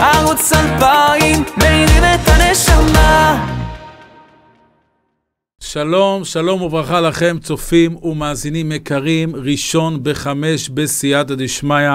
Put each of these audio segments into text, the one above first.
ערוץ אלפיים, מעירים את הנשמה. שלום, שלום וברכה לכם, צופים ומאזינים יקרים, ראשון בחמש בסייעתא דשמיא,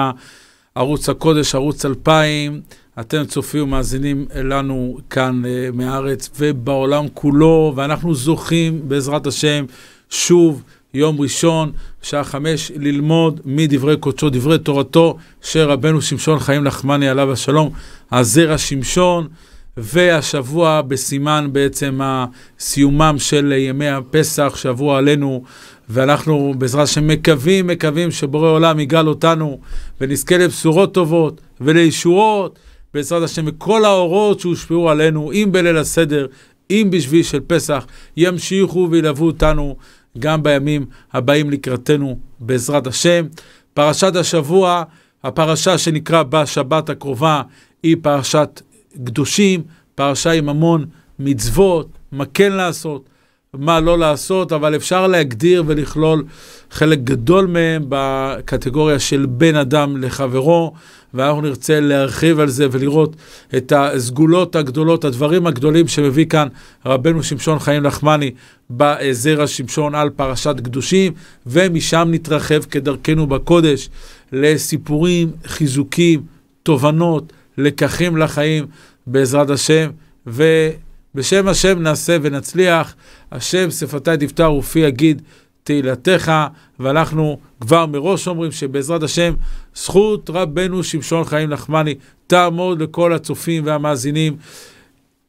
ערוץ הקודש, ערוץ אלפיים. אתם צופים ומאזינים לנו כאן uh, מהארץ ובעולם כולו, ואנחנו זוכים, בעזרת השם, שוב יום ראשון, שעה חמש, ללמוד מדברי קודשו, דברי תורתו, שרבנו שמשון חיים נחמני עליו השלום, הזרע שמשון, והשבוע בסימן בעצם סיומם של ימי הפסח שעברו עלינו, ואנחנו בעזרת השם מקווים, מקווים שבורא עולם יגאל אותנו, ונזכה לבשורות טובות ולישועות, בעזרת השם, וכל האורות שהושפעו עלינו, אם בליל הסדר, אם בשביל של פסח, ימשיכו וילוו אותנו. גם בימים הבאים לקראתנו, בעזרת השם. פרשת השבוע, הפרשה שנקרא בשבת הקרובה, היא פרשת קדושים, פרשה עם המון מצוות, מה כן לעשות, מה לא לעשות, אבל אפשר להגדיר ולכלול חלק גדול מהם בקטגוריה של בין אדם לחברו. ואנחנו נרצה להרחיב על זה ולראות את הסגולות הגדולות, הדברים הגדולים שמביא כאן רבנו שמשון חיים נחמני בזרע שמשון על פרשת קדושים, ומשם נתרחב כדרכנו בקודש לסיפורים, חיזוקים, תובנות, לקחים לחיים, בעזרת השם, ובשם השם נעשה ונצליח. השם שפתי תפתח ופי יגיד. תהילתך, ואנחנו כבר מראש אומרים שבעזרת השם, זכות רבנו שמשון חיים נחמני תעמוד לכל הצופים והמאזינים.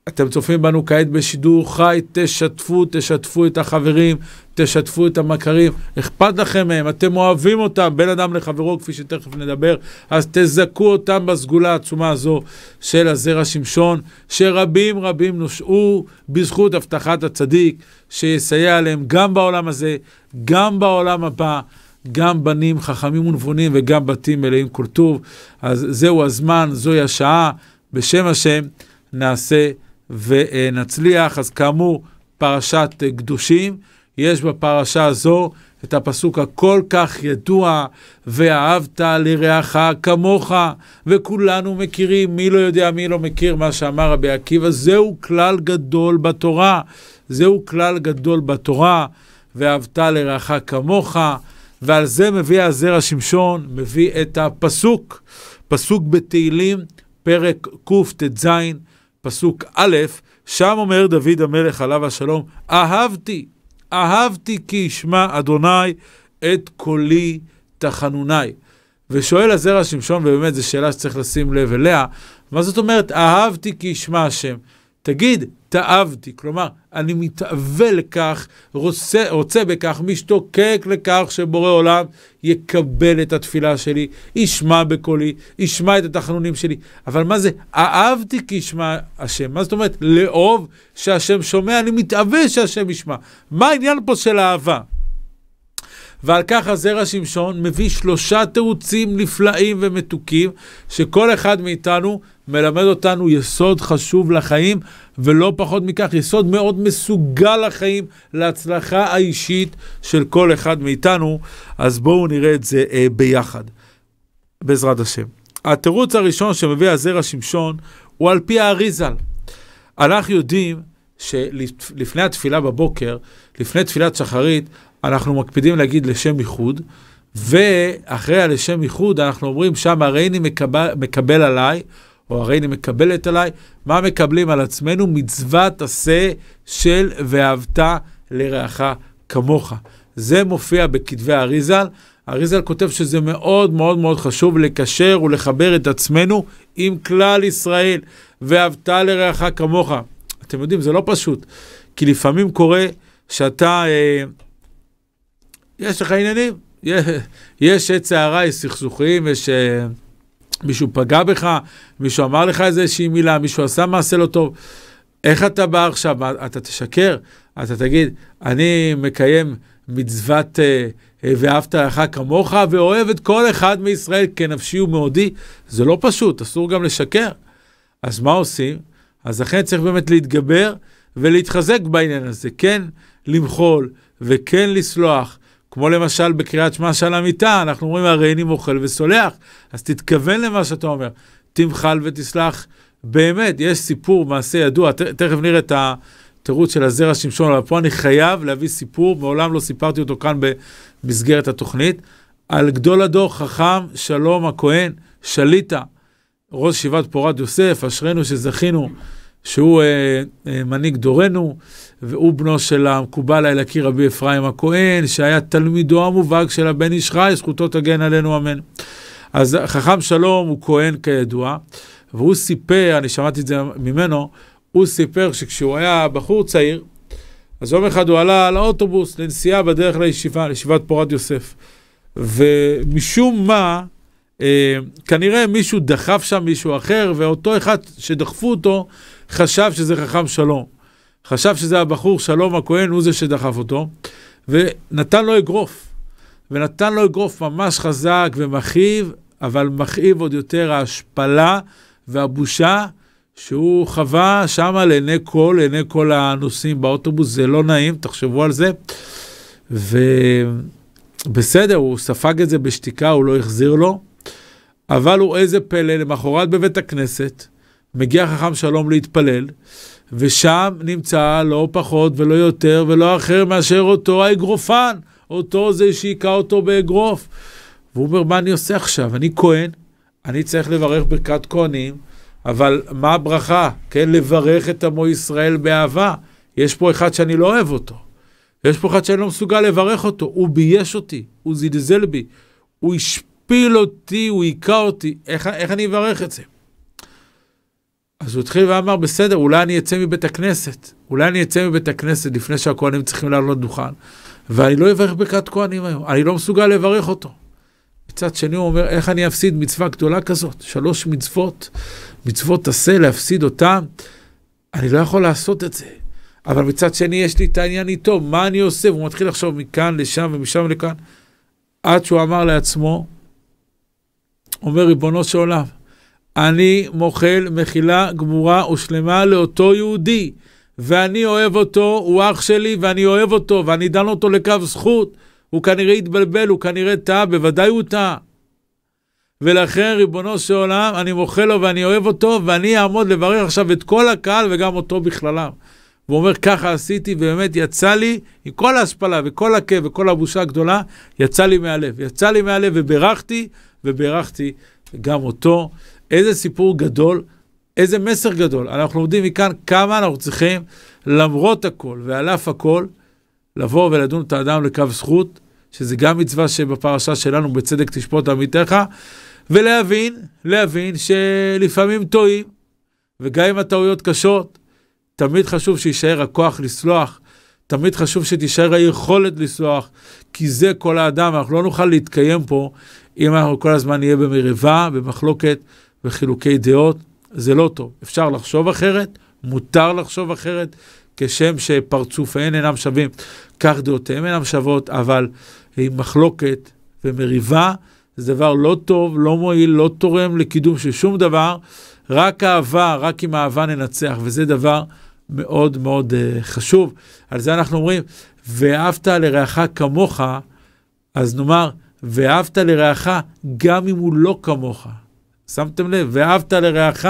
אתם צופים בנו כעת בשידור חי, תשתפו, תשתפו את החברים, תשתפו את המכרים, אכפת לכם מהם, אתם אוהבים אותם, בין אדם לחברו, כפי שתכף נדבר, אז תזכו אותם בסגולה העצומה הזו של הזרע שמשון, שרבים רבים נושעו בזכות הבטחת הצדיק, שיסייע להם גם בעולם הזה, גם בעולם הבא. גם בנים חכמים ונבונים וגם בתים מלאים כל טוב. אז זהו הזמן, זוהי השעה, בשם השם נעשה ונצליח. אז כאמור, פרשת קדושים, יש בפרשה הזו את הפסוק הכל כך ידוע, ואהבת לרעך כמוך, וכולנו מכירים, מי לא יודע, מי לא מכיר מה שאמר רבי עקיבא, זהו כלל גדול בתורה, זהו כלל גדול בתורה, ואהבת לרעך כמוך, ועל זה מביא הזרע שמשון, מביא את הפסוק, פסוק בתהילים, פרק קט"ז, פסוק א', שם אומר דוד המלך עליו השלום, אהבתי, אהבתי כי ישמע אדוני את קולי תחנוני. ושואל הזרע שמשון, ובאמת זו שאלה שצריך לשים לב אליה, מה זאת אומרת אהבתי כי ישמע השם? תגיד, תאהבתי, כלומר, אני מתאווה לכך, רוצה, רוצה בכך, משתוקק לכך שבורא עולם יקבל את התפילה שלי, ישמע בקולי, ישמע את התחנונים שלי. אבל מה זה, אהבתי כי ישמע השם? מה זאת אומרת, לאהוב שהשם שומע, אני מתאווה שהשם ישמע. מה העניין פה של אהבה? ועל כך הזרע שמשון מביא שלושה תירוצים נפלאים ומתוקים, שכל אחד מאיתנו מלמד אותנו יסוד חשוב לחיים, ולא פחות מכך, יסוד מאוד מסוגל לחיים, להצלחה האישית של כל אחד מאיתנו. אז בואו נראה את זה אה, ביחד, בעזרת השם. התירוץ הראשון שמביא הזרע שמשון הוא על פי האריזל. אנחנו יודעים שלפני התפילה בבוקר, לפני תפילת שחרית, אנחנו מקפידים להגיד לשם ייחוד, ואחרי הלשם ייחוד אנחנו אומרים שם הריני מקבל, מקבל עליי או אני מקבלת עליי, מה מקבלים על עצמנו? מצוות עשה של ואהבת לרעך כמוך. זה מופיע בכתבי אריזל. אריזל כותב שזה מאוד מאוד מאוד חשוב לקשר ולחבר את עצמנו עם כלל ישראל. ואהבת לרעך כמוך. אתם יודעים, זה לא פשוט. כי לפעמים קורה שאתה, אה, יש לך עניינים, יש עץ הערה, יש סכסוכים, יש... אה, מישהו פגע בך, מישהו אמר לך איזושהי מילה, מישהו עשה מעשה לא טוב. איך אתה בא עכשיו? אתה תשקר? אתה תגיד, אני מקיים מצוות אה, אה, ואהבת לך כמוך, ואוהב את כל אחד מישראל כנפשי ומאודי. זה לא פשוט, אסור גם לשקר. אז מה עושים? אז לכן צריך באמת להתגבר ולהתחזק בעניין הזה. כן למחול וכן לסלוח כמו למשל בקריאת שמע של המיטה, אנחנו אומרים הרי איני אוכל וסולח, אז תתכוון למה שאתה אומר, תמחל ותסלח. באמת, יש סיפור, מעשה ידוע, ת, תכף נראה את התירוץ של הזרע שמשון, אבל פה אני חייב להביא סיפור, מעולם לא סיפרתי אותו כאן במסגרת התוכנית, על גדול הדור חכם שלום הכהן, שליטה, ראש ישיבת פורת יוסף, אשרינו שזכינו שהוא אה, אה, מנהיג דורנו. אה, והוא בנו של המקובל אל הקיר רבי אפרים הכהן, שהיה תלמידו המובהק של הבן איש חי, זכותו תגן עלינו אמן. אז חכם שלום הוא כהן כידוע, והוא סיפר, אני שמעתי את זה ממנו, הוא סיפר שכשהוא היה בחור צעיר, אז יום אחד הוא עלה לאוטובוס לנסיעה בדרך לישיבה, לישיבת פורת יוסף. ומשום מה, אה, כנראה מישהו דחף שם מישהו אחר, ואותו אחד שדחפו אותו חשב שזה חכם שלום. חשב שזה הבחור, שלום הכהן, הוא זה שדחף אותו, ונתן לו אגרוף. ונתן לו אגרוף ממש חזק ומכאיב, אבל מכאיב עוד יותר ההשפלה והבושה שהוא חווה שם לעיני כל, לעיני כל הנוסעים באוטובוס. זה לא נעים, תחשבו על זה. ובסדר, הוא ספג את זה בשתיקה, הוא לא החזיר לו. אבל הוא איזה פלא, למחרת בבית הכנסת, מגיע חכם שלום להתפלל, ושם נמצא לא פחות ולא יותר ולא אחר מאשר אותו האגרופן, אותו זה שהיכה אותו באגרוף. והוא אומר, מה אני עושה עכשיו? אני כהן, אני צריך לברך ברכת כהנים, אבל מה הברכה? כן, לברך את עמו ישראל באהבה. יש פה אחד שאני לא אוהב אותו. יש פה אחד שאני לא מסוגל לברך אותו. הוא בייש אותי, הוא זלזל בי, הוא השפיל אותי, הוא היכה אותי. איך, איך אני אברך את זה? אז הוא התחיל ואמר, בסדר, אולי אני אצא מבית הכנסת. אולי אני אצא מבית הכנסת לפני שהכוהנים צריכים לעלות דוכן. ואני לא אברך ברכת כהנים היום, אני לא מסוגל לברך אותו. מצד שני הוא אומר, איך אני אפסיד מצווה גדולה כזאת? שלוש מצוות, מצוות עשה, להפסיד אותן? אני לא יכול לעשות את זה. אבל מצד שני יש לי את העניין איתו, מה אני עושה? והוא מתחיל לחשוב מכאן לשם ומשם לכאן. עד שהוא אמר לעצמו, אומר ריבונו של עולם, אני מוחל מחילה גמורה ושלמה לאותו יהודי, ואני אוהב אותו, הוא אח שלי, ואני אוהב אותו, ואני דן אותו לקו זכות. הוא כנראה התבלבל, הוא כנראה טעה, בוודאי הוא טעה. ולכן, ריבונו של עולם, אני מוחל לו ואני אוהב אותו, ואני אעמוד לברך עכשיו את כל הקהל וגם אותו בכללם. והוא אומר, ככה עשיתי, ובאמת יצא לי, עם כל ההשפלה וכל הכאב וכל הבושה הגדולה, יצא לי מהלב. יצא לי מהלב, וברכתי, וברכתי גם אותו. איזה סיפור גדול, איזה מסר גדול. אנחנו לומדים מכאן כמה אנחנו צריכים, למרות הכל ועל אף הכל, לבוא ולדון את האדם לקו זכות, שזה גם מצווה שבפרשה שלנו, בצדק תשפוט עמיתך, ולהבין, להבין שלפעמים טועים, וגם אם הטעויות קשות, תמיד חשוב שיישאר הכוח לסלוח, תמיד חשוב שתישאר היכולת לסלוח, כי זה כל האדם, אנחנו לא נוכל להתקיים פה אם אנחנו כל הזמן נהיה במריבה, במחלוקת, וחילוקי דעות, זה לא טוב. אפשר לחשוב אחרת, מותר לחשוב אחרת, כשם שפרצופיהן אינם שווים, כך דעותיהן אינם שוות, אבל עם מחלוקת ומריבה, זה דבר לא טוב, לא מועיל, לא תורם לקידום של שום דבר, רק אהבה, רק עם אהבה ננצח, וזה דבר מאוד מאוד uh, חשוב. על זה אנחנו אומרים, ואהבת לרעך כמוך, אז נאמר, ואהבת לרעך גם אם הוא לא כמוך. שמתם לב? ואהבת לרעך,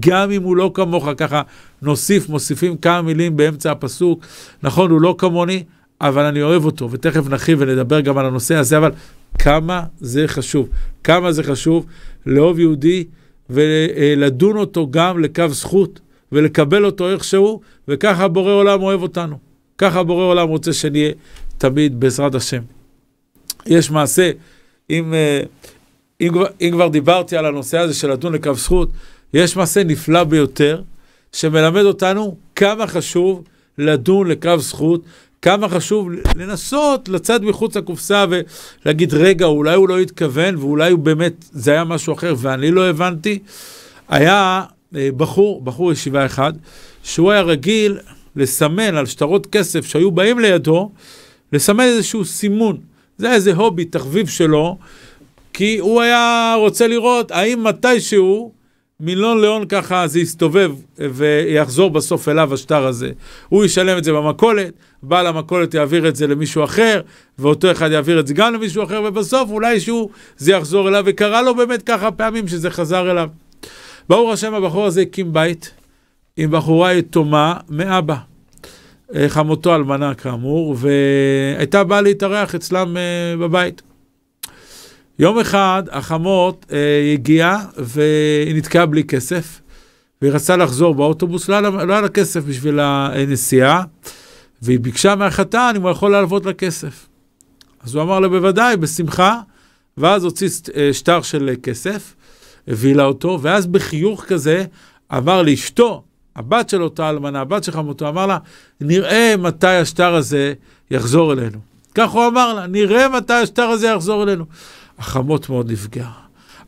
גם אם הוא לא כמוך, ככה נוסיף, מוסיפים כמה מילים באמצע הפסוק. נכון, הוא לא כמוני, אבל אני אוהב אותו, ותכף נרחיב ונדבר גם על הנושא הזה, אבל כמה זה חשוב. כמה זה חשוב לאהוב יהודי ולדון אותו גם לקו זכות, ולקבל אותו איכשהו, וככה בורא עולם אוהב אותנו. ככה בורא עולם רוצה שנהיה תמיד בעזרת השם. יש מעשה, אם... Uh, אה, אם, אם כבר דיברתי על הנושא הזה של לדון לקו זכות, יש מעשה נפלא ביותר, שמלמד אותנו כמה חשוב לדון לקו זכות, כמה חשוב לנסות לצאת מחוץ לקופסה ולהגיד, רגע, אולי הוא לא התכוון, ואולי הוא באמת, זה היה משהו אחר ואני לא הבנתי. היה אה, בחור, בחור ישיבה אחד, שהוא היה רגיל לסמן על שטרות כסף שהיו באים לידו, לסמן איזשהו סימון. זה היה איזה הובי, תחביב שלו, כי הוא היה רוצה לראות האם מתישהו מילון לאון ככה זה יסתובב ויחזור בסוף אליו השטר הזה. הוא ישלם את זה במכולת, בעל המכולת יעביר את זה למישהו אחר, ואותו אחד יעביר את זה גם למישהו אחר, ובסוף אולי שהוא, זה יחזור אליו, וקרה לו באמת ככה פעמים שזה חזר אליו. ברור השם הבחור הזה הקים בית עם בחורה יתומה מאבא. אה, חמותו אלמנה כאמור, והייתה באה להתארח אצלם אה, בבית. יום אחד החמות אה, הגיעה והיא נתקעה בלי כסף, והיא רצתה לחזור באוטובוס, לא היה לא לה כסף בשביל הנסיעה, והיא ביקשה מהחתן אם הוא יכול להלוות לה כסף. אז הוא אמר לה, בוודאי, בשמחה, ואז הוציא אה, שטר של כסף, הביא לה אותו, ואז בחיוך כזה אמר לאשתו, הבת של אותה אלמנה, הבת של חמותו, אמר לה, נראה מתי השטר הזה יחזור אלינו. כך הוא אמר לה, נראה מתי השטר הזה יחזור אלינו. החמות מאוד נפגעה.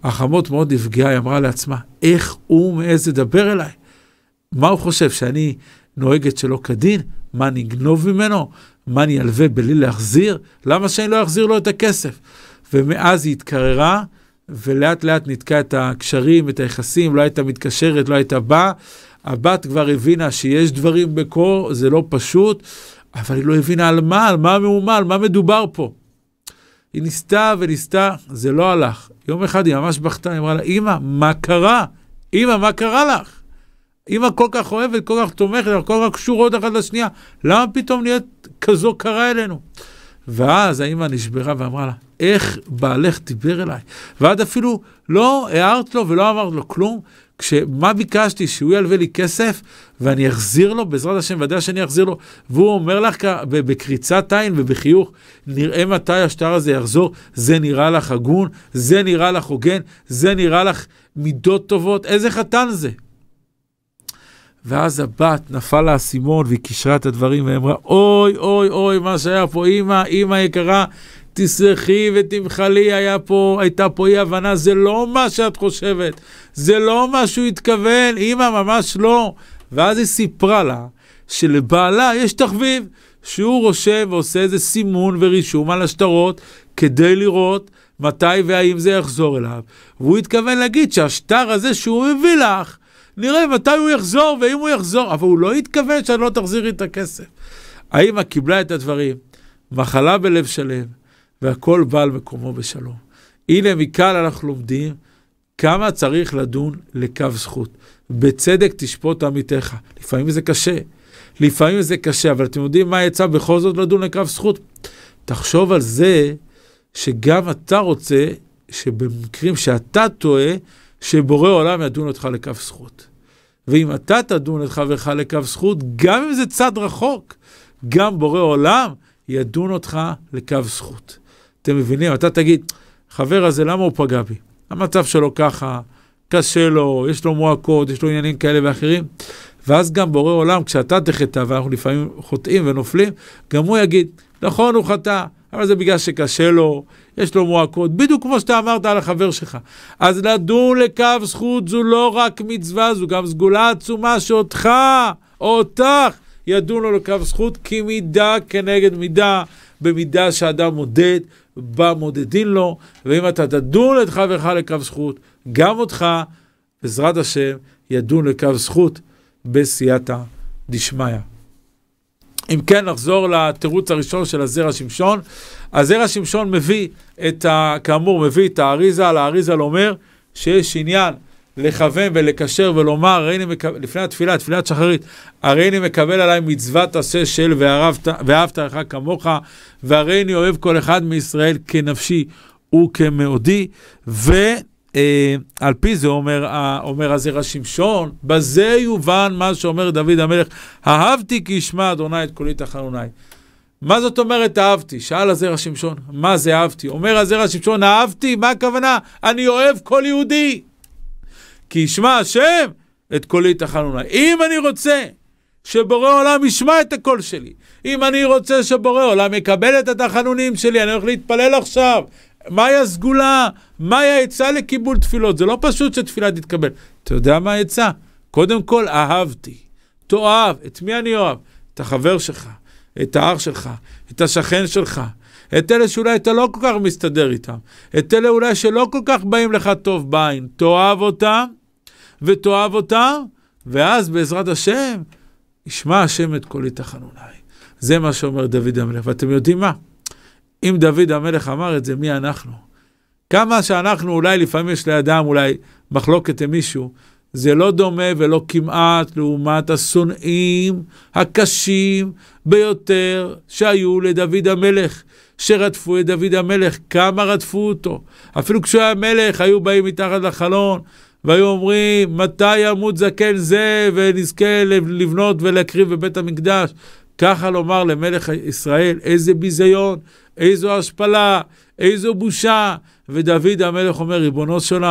החמות מאוד נפגעה, היא אמרה לעצמה, איך הוא מעז לדבר אליי? מה הוא חושב, שאני נוהגת שלא כדין? מה אני אגנוב ממנו? מה אני אלווה בלי להחזיר? למה שאני לא אחזיר לו את הכסף? ומאז היא התקררה, ולאט לאט נתקעה את הקשרים, את היחסים, לא הייתה מתקשרת, לא הייתה באה. הבת כבר הבינה שיש דברים בקור, זה לא פשוט, אבל היא לא הבינה על מה, על מה מהומה, על מה מדובר פה. היא ניסתה וניסתה, זה לא הלך. יום אחד היא ממש בכתה, היא אמרה לה, אמא, מה קרה? אמא, מה קרה לך? אמא כל כך אוהבת, כל כך תומכת, כל כך קשורות אחת לשנייה, למה פתאום נהיית כזו קרה אלינו? ואז האמא נשברה ואמרה לה, איך בעלך דיבר אליי? ואת אפילו לא הערת לו ולא אמרת לו כלום, כשמה ביקשתי? שהוא ילווה לי כסף ואני אחזיר לו, בעזרת השם, ודאי שאני אחזיר לו. והוא אומר לך בקריצת עין ובחיוך, נראה מתי השטר הזה יחזור, זה נראה לך הגון, זה נראה לך הוגן, זה נראה לך מידות טובות, איזה חתן זה? ואז הבת נפל לה האסימון והיא קישרה את הדברים והיא אמרה, אוי, אוי, אוי, מה שהיה פה, אימא, אימא יקרה, תסלחי ותמחלי, היה פה, הייתה פה אי הבנה, זה לא מה שאת חושבת, זה לא מה שהוא התכוון, אמא, ממש לא. ואז היא סיפרה לה שלבעלה יש תחביב, שהוא רושם ועושה איזה סימון ורישום על השטרות כדי לראות מתי והאם זה יחזור אליו. והוא התכוון להגיד שהשטר הזה שהוא הביא לך, נראה מתי הוא יחזור ואם הוא יחזור, אבל הוא לא התכוון שאת לא תחזירי את הכסף. האמא קיבלה את הדברים, מחלה בלב שלם, והכל בעל מקומו בשלום. הנה מכאן אנחנו לומדים כמה צריך לדון לקו זכות. בצדק תשפוט עמיתך. לפעמים זה קשה, לפעמים זה קשה, אבל אתם יודעים מה יצא בכל זאת לדון לקו זכות? תחשוב על זה שגם אתה רוצה שבמקרים שאתה טועה, שבורא עולם ידון אותך לקו זכות. ואם אתה תדון את חברך לקו זכות, גם אם זה צד רחוק, גם בורא עולם ידון אותך לקו זכות. אתם מבינים? אתה תגיד, חבר הזה, למה הוא פגע בי? המצב שלו ככה, קשה לו, יש לו מועקות, יש לו עניינים כאלה ואחרים. ואז גם בורא עולם, כשאתה תחטא, ואנחנו לפעמים חוטאים ונופלים, גם הוא יגיד, נכון, הוא חטא, אבל זה בגלל שקשה לו, יש לו מועקות, בדיוק כמו שאתה אמרת על החבר שלך. אז לדון לקו זכות זו לא רק מצווה, זו גם סגולה עצומה שאותך, או אותך, ידון לו לקו זכות, כי מידה כנגד מידה, במידה שאדם מודד, בה מודדין לו, ואם אתה תדון את חברך לקו זכות, גם אותך, בעזרת השם, ידון לקו זכות בסייעתא דשמיא. אם כן, נחזור לתירוץ הראשון של הזרע שמשון. הזרע שמשון מביא את ה... כאמור, מביא את האריזה, לאריזה לומר שיש עניין לכוון ולקשר ולומר, הרי אני מקבל, לפני התפילה, תפילת שחרית, הרי אני מקבל עליי מצוות עשה של ואהבת, לך כמוך, והרי אני אוהב כל אחד מישראל כנפשי וכמאודי, ו... אה, על פי זה אומר, אומר הזרע שמשון, בזה יובן מה שאומר דוד המלך, אהבתי כי ישמע אדוני את קולי תחנוני. מה זאת אומרת אהבתי? שאל הזרע שמשון, מה זה אהבתי? אומר הזרע שמשון, אהבתי, מה הכוונה? אני אוהב כל יהודי. כי ישמע השם את קולי תחנונה. אם אני רוצה שבורא עולם ישמע את הקול שלי, אם אני רוצה שבורא עולם יקבל את התחנונים שלי, אני הולך להתפלל עכשיו. מהי הסגולה? מהי העצה לקיבול תפילות? זה לא פשוט שתפילה תתקבל. אתה יודע מה העצה? קודם כל, אהבתי. תאהב. את מי אני אוהב? את החבר שלך, את האח שלך, את השכן שלך, את אלה שאולי אתה לא כל כך מסתדר איתם, את אלה אולי שלא כל כך באים לך טוב בעין. תאהב אותם ותאהב אותה, ואז בעזרת השם, ישמע השם את קולי תחנוני. זה מה שאומר דוד המלך. ואתם יודעים מה? אם דוד המלך אמר את זה, מי אנחנו? כמה שאנחנו אולי, לפעמים יש לאדם אולי מחלוקת עם מישהו, זה לא דומה ולא כמעט לעומת השונאים הקשים ביותר שהיו לדוד המלך, שרדפו את דוד המלך, כמה רדפו אותו. אפילו כשהוא היה מלך, היו באים מתחת לחלון והיו אומרים, מתי ימות זקן זה, ונזכה לבנות ולהקריב בבית המקדש. ככה לומר למלך ישראל, איזה ביזיון, איזו השפלה, איזו בושה. ודוד המלך אומר, ריבונו של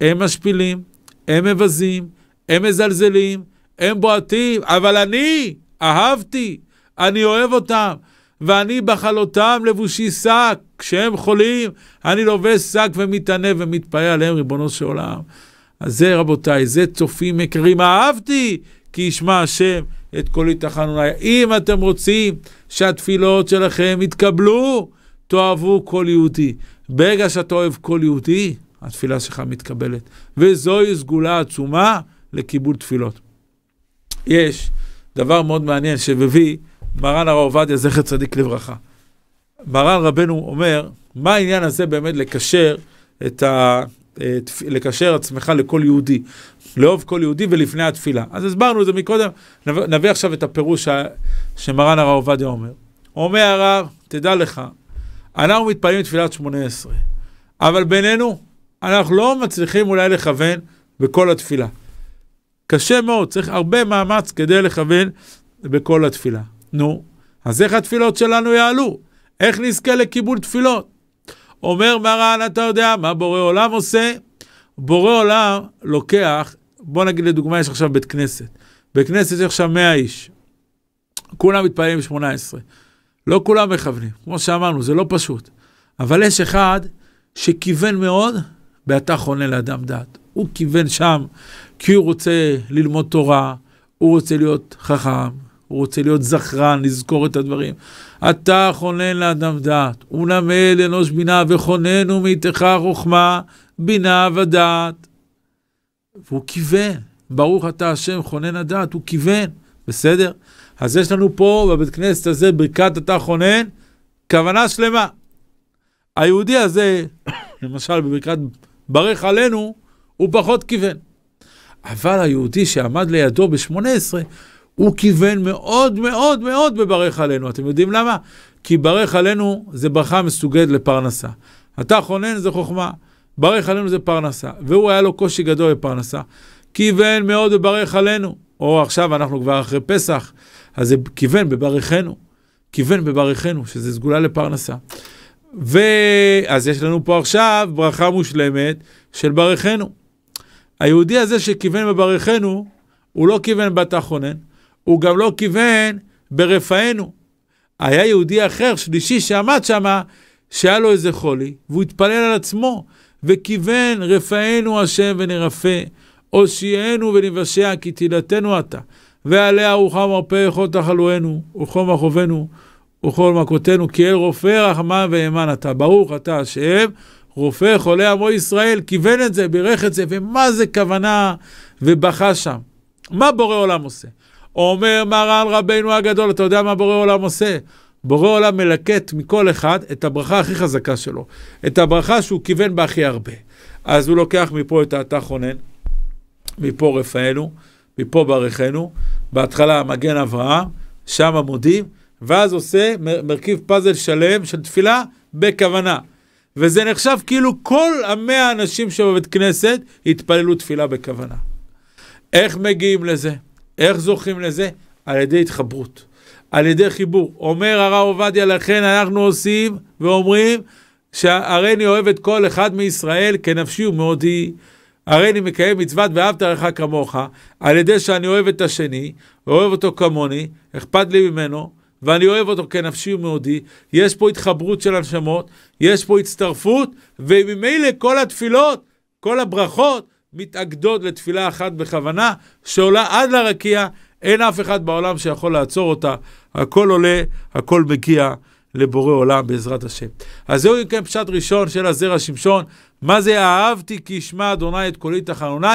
הם משפילים, הם מבזים, הם מזלזלים, הם בועטים, אבל אני אהבתי, אני אוהב אותם, ואני בחלותם לבושי שק, כשהם חולים, אני לובש שק ומתענה ומתפעל עליהם, ריבונו של עולם. אז זה, רבותיי, זה צופים יקרים, אהבתי, כי ישמע השם את קולי תחנוני. אם אתם רוצים שהתפילות שלכם יתקבלו, תאהבו כל יהודי. ברגע שאתה אוהב כל יהודי, התפילה שלך מתקבלת. וזוהי סגולה עצומה לקיבול תפילות. יש דבר מאוד מעניין שמביא מרן הרב עובדיה, זכר צדיק לברכה. מרן רבנו אומר, מה העניין הזה באמת לקשר את, ה, אה, לקשר עצמך לכל יהודי, לאהוב כל יהודי ולפני התפילה. אז הסברנו את זה מקודם, נביא, נביא עכשיו את הפירוש ש... שמרן הרב עובדיה אומר. אומר הרב, תדע לך, אנחנו מתפללים תפילת שמונה עשרה, אבל בינינו, אנחנו לא מצליחים אולי לכוון בכל התפילה. קשה מאוד, צריך הרבה מאמץ כדי לכוון בכל התפילה. נו, אז איך התפילות שלנו יעלו? איך נזכה לקיבול תפילות? אומר מרן, אתה יודע מה בורא עולם עושה? בורא עולם לוקח, בוא נגיד לדוגמה, יש עכשיו בית כנסת. בית כנסת יש עכשיו 100 איש. כולם מתפללים ב-18. לא כולם מכוונים, כמו שאמרנו, זה לא פשוט. אבל יש אחד שכיוון מאוד, ואתה חונה לאדם דעת. הוא כיוון שם כי הוא רוצה ללמוד תורה, הוא רוצה להיות חכם, הוא רוצה להיות זכרן, לזכור את הדברים. אתה חונן לאדם דעת, ולמד אנוש בינה, וכונן ומתך חוכמה, בינה ודעת. והוא כיוון, ברוך אתה השם, חונן הדעת, הוא כיוון, בסדר? אז יש לנו פה, בבית כנסת הזה, ברכת אתה חונן, כוונה שלמה. היהודי הזה, למשל בברכת ברך עלינו, הוא פחות כיוון. אבל היהודי שעמד לידו ב-18, הוא כיוון מאוד מאוד מאוד בברך עלינו. אתם יודעים למה? כי ברך עלינו זה ברכה מסוגד לפרנסה. אתה חונן זה חוכמה, ברך עלינו זה פרנסה. והוא היה לו קושי גדול בפרנסה. כיוון מאוד בברך עלינו. או עכשיו אנחנו כבר אחרי פסח, אז זה כיוון בברכנו. כיוון בברכנו, שזה סגולה לפרנסה. ואז יש לנו פה עכשיו ברכה מושלמת של ברכנו. היהודי הזה שכיוון בברכנו, הוא לא כיוון בתא חונן, הוא גם לא כיוון ברפאנו. היה יהודי אחר, שלישי, שעמד שם, שהיה לו איזה חולי, והוא התפלל על עצמו, וכיוון רפאנו השם ונרפא, הושיענו ונבשע, כי תהילתנו אתה, ועליה רוחה מרפא וכל תחלואנו, וכל מכאובנו, וכל מכותנו, כי אל רופא רחמן ואמן אתה. ברוך אתה השם, רופא חולי עמו ישראל, כיוון את זה, בירך את זה, ומה זה כוונה ובכה שם. מה בורא עולם עושה? אומר מרן רבנו הגדול, אתה יודע מה בורא עולם עושה? בורא עולם מלקט מכל אחד את הברכה הכי חזקה שלו, את הברכה שהוא כיוון בה הכי הרבה. אז הוא לוקח מפה את האתה חונן, מפה רפאנו, מפה ברכנו, בהתחלה מגן אברהם, שם עמודים, ואז עושה מ- מרכיב פאזל שלם של תפילה בכוונה. וזה נחשב כאילו כל המאה האנשים שבבית כנסת התפללו תפילה בכוונה. איך מגיעים לזה? איך זוכים לזה? על ידי התחברות, על ידי חיבור. אומר הרב עובדיה, לכן אנחנו עושים ואומרים שהריני אוהב את כל אחד מישראל כנפשי ומאודי. הרי אני מקיים מצוות ואהבת לך כמוך, על ידי שאני אוהב את השני, ואוהב אותו כמוני, אכפת לי ממנו, ואני אוהב אותו כנפשי ומאודי. יש פה התחברות של הנשמות, יש פה הצטרפות, וממילא כל התפילות, כל הברכות, מתאגדות לתפילה אחת בכוונה, שעולה עד לרקיע, אין אף אחד בעולם שיכול לעצור אותה. הכל עולה, הכל מגיע לבורא עולם בעזרת השם. אז זהו אם כן פשט ראשון של הזרע שמשון, מה זה אהבתי כי ישמע אדוני את קולי תחנוני?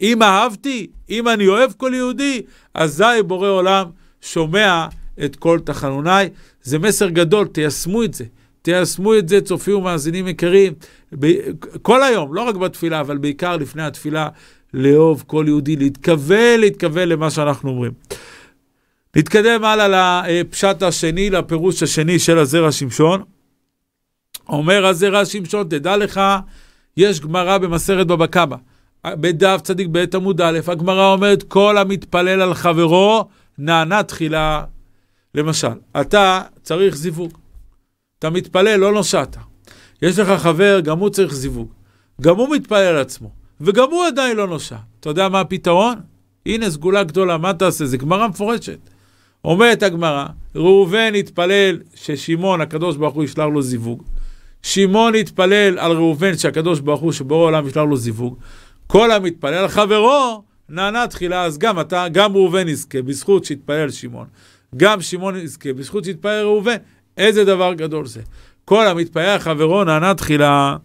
אם אהבתי, אם אני אוהב כל יהודי, אזי בורא עולם שומע את קול תחנוני. זה מסר גדול, תיישמו את זה. תיישמו את זה, צופים ומאזינים יקרים, ב- כל היום, לא רק בתפילה, אבל בעיקר לפני התפילה, לאהוב כל יהודי, להתכוון, להתכוון למה שאנחנו אומרים. נתקדם הלאה לפשט השני, לפירוש השני של הזרע שמשון. אומר הזרע שמשון, תדע לך, יש גמרא במסכת בבא קמא. בדף צדיק ב' עמוד א', הגמרא אומרת, כל המתפלל על חברו נענה תחילה. למשל, אתה צריך זיווג. אתה מתפלל, לא נוסעת. יש לך חבר, גם הוא צריך זיווג. גם הוא מתפלל על עצמו, וגם הוא עדיין לא נוסע. אתה יודע מה הפתרון? הנה סגולה גדולה, מה תעשה? זה גמרא מפורשת. אומרת הגמרא, ראובן התפלל ששמעון, הקדוש ברוך הוא, ישלח לו זיווג. שמעון התפלל על ראובן שהקדוש ברוך הוא, שבורא העולם, ישלח לו זיווג. כל המתפלל על חברו נענה תחילה, אז גם אתה, גם ראובן יזכה, בזכות שהתפלל שמעון. גם שמעון יזכה, בזכות שהתפלל ראובן. איזה דבר גדול זה. כל המתפאר חברו נענה תחילה,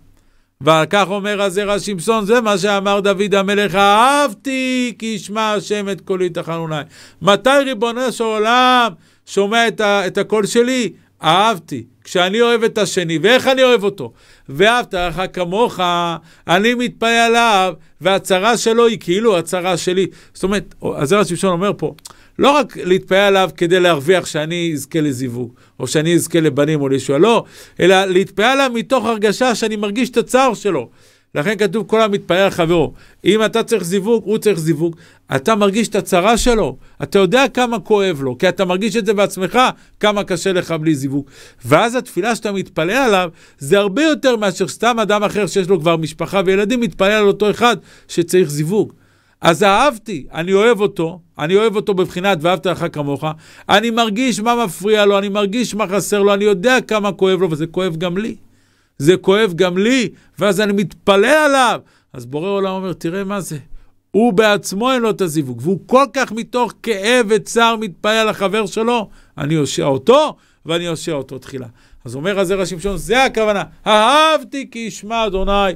ועל כך אומר הזרע שמשון, זה מה שאמר דוד המלך, אהבתי כי ישמע השם את קולי תחנוני. מתי ריבונו של עולם שומע את, ה- את הקול שלי? אהבתי. כשאני אוהב את השני, ואיך אני אוהב אותו? ואהבת לך כמוך, אני מתפעל עליו, והצרה שלו היא כאילו הצרה שלי. זאת אומרת, הזרע שמשון אומר פה, לא רק להתפעל עליו כדי להרוויח שאני אזכה לזיווג, או שאני אזכה לבנים או לישוע, לא, אלא להתפעל עליו מתוך הרגשה שאני מרגיש את הצער שלו. לכן כתוב כל המתפאר חברו. אם אתה צריך זיווג, הוא צריך זיווג. אתה מרגיש את הצרה שלו, אתה יודע כמה כואב לו, כי אתה מרגיש את זה בעצמך, כמה קשה לך בלי זיווג. ואז התפילה שאתה מתפלל עליו, זה הרבה יותר מאשר סתם אדם אחר שיש לו כבר משפחה וילדים, מתפלל על אותו אחד שצריך זיווג. אז אהבתי, אני אוהב אותו, אני אוהב אותו בבחינת ואהבת לך כמוך, אני מרגיש מה מפריע לו, אני מרגיש מה חסר לו, אני יודע כמה כואב לו, וזה כואב גם לי. זה כואב גם לי, ואז אני מתפלא עליו. אז בורא עולם אומר, תראה מה זה. הוא בעצמו אין לו את הזיווג, והוא כל כך מתוך כאב וצער מתפעל החבר שלו, אני הושיע אותו, ואני הושיע אותו תחילה. אז אומר הזרע שמשון, זה הכוונה, אהבתי כי ישמע אדוני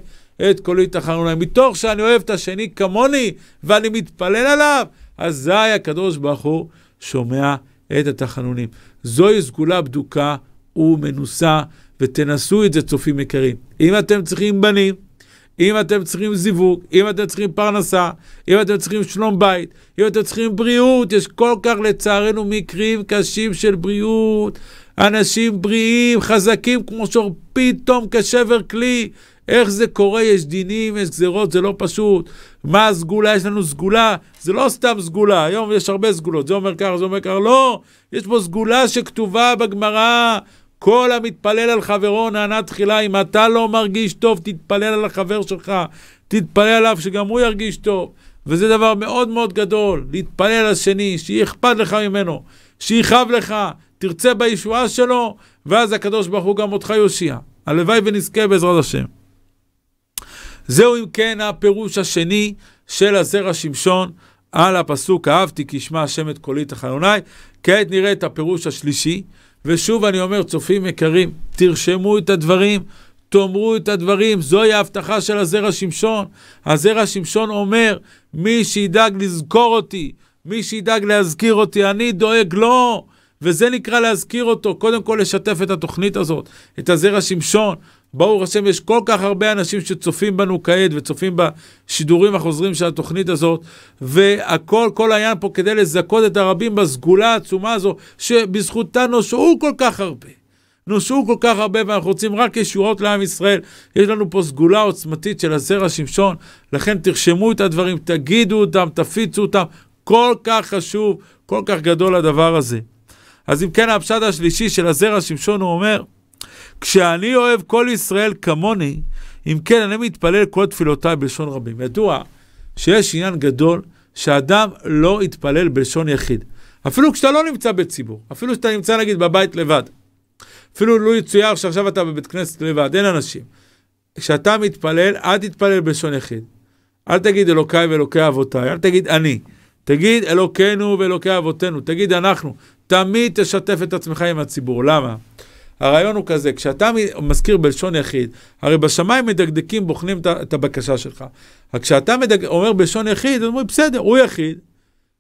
את קולי תחנוני. מתוך שאני אוהב את השני כמוני, ואני מתפלל עליו, אזי הקדוש ברוך הוא שומע את התחנונים. זוהי סגולה בדוקה ומנוסה, ותנסו את זה, צופים יקרים. אם אתם צריכים בנים, אם אתם צריכים זיווג, אם אתם צריכים פרנסה, אם אתם צריכים שלום בית, אם אתם צריכים בריאות, יש כל כך לצערנו מקרים קשים של בריאות. אנשים בריאים, חזקים כמו שור, פתאום כשבר כלי. איך זה קורה? יש דינים, יש גזרות, זה לא פשוט. מה הסגולה? יש לנו סגולה. זה לא סתם סגולה, היום יש הרבה סגולות. זה אומר ככה, זה אומר ככה. לא, יש פה סגולה שכתובה בגמרא. כל המתפלל על חברו נענה תחילה. אם אתה לא מרגיש טוב, תתפלל על החבר שלך. תתפלל עליו שגם הוא ירגיש טוב. וזה דבר מאוד מאוד גדול, להתפלל על השני, שיהיה אכפת לך ממנו, שיכאב לך, תרצה בישועה שלו, ואז הקדוש ברוך הוא גם אותך יושיע. הלוואי ונזכה בעזרת השם. זהו אם כן הפירוש השני של הזרע שמשון על הפסוק אהבתי כי ישמע השם את קולי תחנוני. כעת נראה את הפירוש השלישי ושוב אני אומר, צופים יקרים, תרשמו את הדברים, תאמרו את הדברים, זוהי ההבטחה של הזרע שמשון. הזרע שמשון אומר, מי שידאג לזכור אותי, מי שידאג להזכיר אותי, אני דואג לו. לא. וזה נקרא להזכיר אותו, קודם כל לשתף את התוכנית הזאת, את הזרע שמשון. ברוך השם, יש כל כך הרבה אנשים שצופים בנו כעת וצופים בשידורים החוזרים של התוכנית הזאת, והכל, כל העניין פה כדי לזכות את הרבים בסגולה העצומה הזו, שבזכותה נושעו כל כך הרבה. נושעו כל כך הרבה ואנחנו רוצים רק ישועות לעם ישראל. יש לנו פה סגולה עוצמתית של הזרע שמשון, לכן תרשמו את הדברים, תגידו אותם, תפיצו אותם. כל כך חשוב, כל כך גדול הדבר הזה. אז אם כן, הפשט השלישי של הזרע שמשון הוא אומר, כשאני אוהב כל ישראל כמוני, אם כן, אני מתפלל כל תפילותיי בלשון רבים. ידוע שיש עניין גדול שאדם לא יתפלל בלשון יחיד. אפילו כשאתה לא נמצא בציבור, אפילו כשאתה נמצא נגיד בבית לבד. אפילו לו לא יצויר שעכשיו אתה בבית כנסת לבד, אין אנשים. כשאתה מתפלל, אל תתפלל בלשון יחיד. אל תגיד אלוקיי ואלוקי אבותיי, אל תגיד אני. תגיד אלוקינו ואלוקי אבותינו, תגיד אנחנו. תמיד תשתף את עצמך עם הציבור. למה? הרעיון הוא כזה, כשאתה מזכיר בלשון יחיד, הרי בשמיים מדקדקים, בוחנים את הבקשה שלך. רק כשאתה מדק... אומר בלשון יחיד, אומרים, בסדר, הוא יחיד.